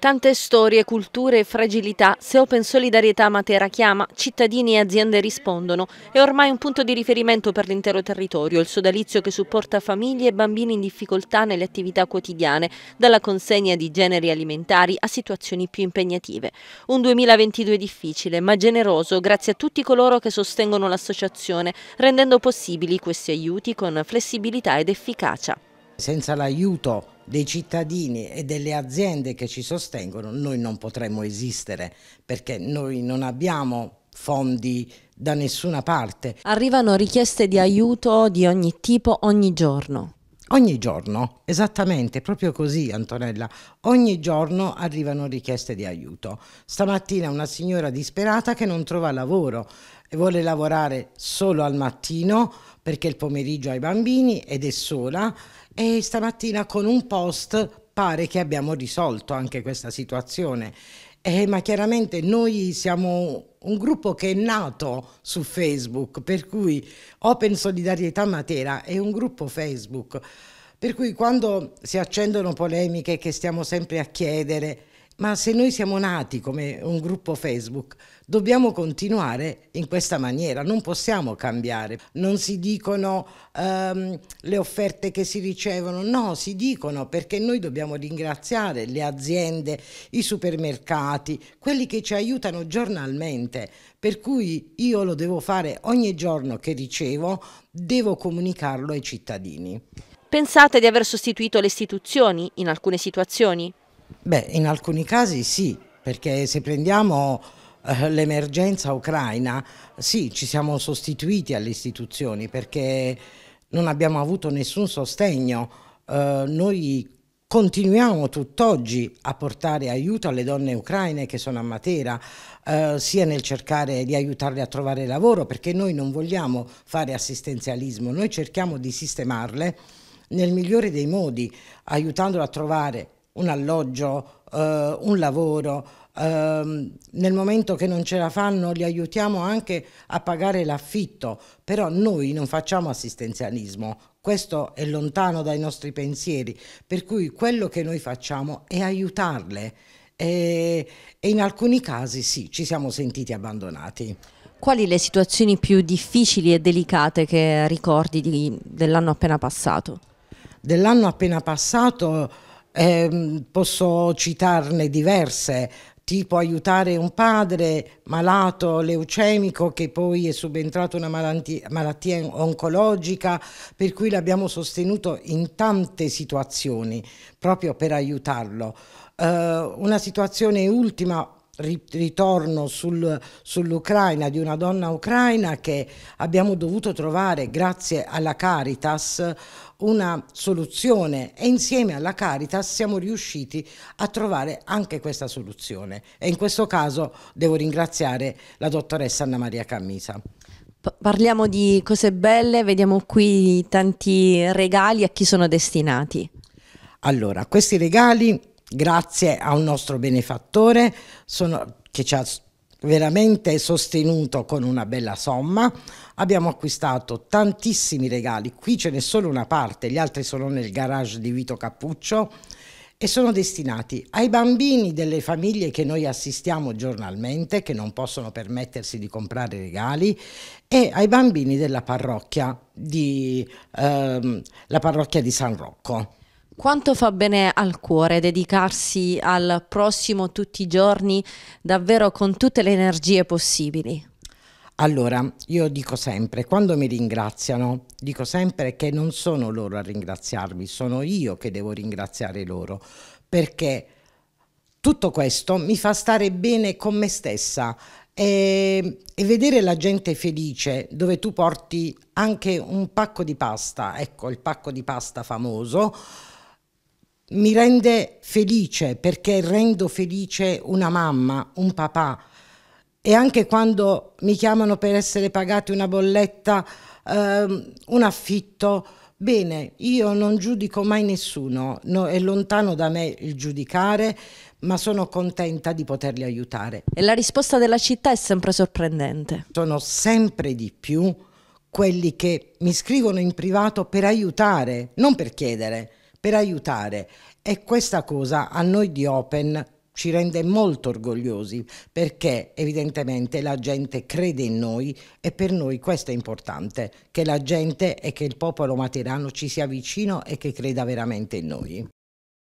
Tante storie, culture e fragilità, se Open Solidarietà Matera chiama, cittadini e aziende rispondono. È ormai un punto di riferimento per l'intero territorio, il sodalizio che supporta famiglie e bambini in difficoltà nelle attività quotidiane, dalla consegna di generi alimentari a situazioni più impegnative. Un 2022 difficile, ma generoso, grazie a tutti coloro che sostengono l'associazione, rendendo possibili questi aiuti con flessibilità ed efficacia. Senza l'aiuto dei cittadini e delle aziende che ci sostengono, noi non potremmo esistere perché noi non abbiamo fondi da nessuna parte. Arrivano richieste di aiuto di ogni tipo ogni giorno. Ogni giorno, esattamente, proprio così Antonella, ogni giorno arrivano richieste di aiuto. Stamattina una signora disperata che non trova lavoro e vuole lavorare solo al mattino perché il pomeriggio ha i bambini ed è sola e stamattina con un post pare che abbiamo risolto anche questa situazione. Eh, ma chiaramente noi siamo un gruppo che è nato su Facebook, per cui Open Solidarietà Matera è un gruppo Facebook, per cui quando si accendono polemiche che stiamo sempre a chiedere, ma se noi siamo nati come un gruppo Facebook, dobbiamo continuare in questa maniera, non possiamo cambiare. Non si dicono ehm, le offerte che si ricevono, no, si dicono perché noi dobbiamo ringraziare le aziende, i supermercati, quelli che ci aiutano giornalmente. Per cui io lo devo fare ogni giorno che ricevo, devo comunicarlo ai cittadini. Pensate di aver sostituito le istituzioni in alcune situazioni? Beh, in alcuni casi sì, perché se prendiamo eh, l'emergenza ucraina, sì, ci siamo sostituiti alle istituzioni perché non abbiamo avuto nessun sostegno. Eh, noi continuiamo tutt'oggi a portare aiuto alle donne ucraine che sono a Matera, eh, sia nel cercare di aiutarle a trovare lavoro, perché noi non vogliamo fare assistenzialismo, noi cerchiamo di sistemarle nel migliore dei modi, aiutandole a trovare un alloggio, eh, un lavoro. Eh, nel momento che non ce la fanno li aiutiamo anche a pagare l'affitto, però noi non facciamo assistenzialismo, questo è lontano dai nostri pensieri, per cui quello che noi facciamo è aiutarle e, e in alcuni casi sì, ci siamo sentiti abbandonati. Quali le situazioni più difficili e delicate che ricordi dell'anno appena passato? Dell'anno appena passato eh, posso citarne diverse, tipo aiutare un padre malato leucemico che poi è subentrata una malattia, malattia, oncologica, per cui l'abbiamo sostenuto in tante situazioni proprio per aiutarlo. Eh, una situazione ultima ritorno sul, sull'Ucraina di una donna ucraina che abbiamo dovuto trovare grazie alla Caritas una soluzione e insieme alla Caritas siamo riusciti a trovare anche questa soluzione e in questo caso devo ringraziare la dottoressa Anna Maria Camisa. Parliamo di cose belle, vediamo qui tanti regali a chi sono destinati. Allora, questi regali grazie a un nostro benefattore sono, che ci ha veramente sostenuto con una bella somma. Abbiamo acquistato tantissimi regali, qui ce n'è solo una parte, gli altri sono nel garage di Vito Cappuccio e sono destinati ai bambini delle famiglie che noi assistiamo giornalmente, che non possono permettersi di comprare regali, e ai bambini della parrocchia di, ehm, parrocchia di San Rocco. Quanto fa bene al cuore dedicarsi al prossimo tutti i giorni, davvero con tutte le energie possibili? Allora, io dico sempre, quando mi ringraziano, dico sempre che non sono loro a ringraziarmi, sono io che devo ringraziare loro, perché tutto questo mi fa stare bene con me stessa e, e, vedere la gente felice dove tu porti anche un pacco di pasta, ecco il pacco di pasta famoso, mi rende felice perché rendo felice una mamma, un papà. E anche quando mi chiamano per essere pagati una bolletta, ehm, un affitto, bene, io non giudico mai nessuno, no, è lontano da me il giudicare, ma sono contenta di poterli aiutare. E la risposta della città è sempre sorprendente. Sono sempre di più quelli che mi scrivono in privato per aiutare, non per chiedere per aiutare e questa cosa a noi di Open ci rende molto orgogliosi perché evidentemente la gente crede in noi e per noi questo è importante, che la gente e che il popolo materano ci sia vicino e che creda veramente in noi.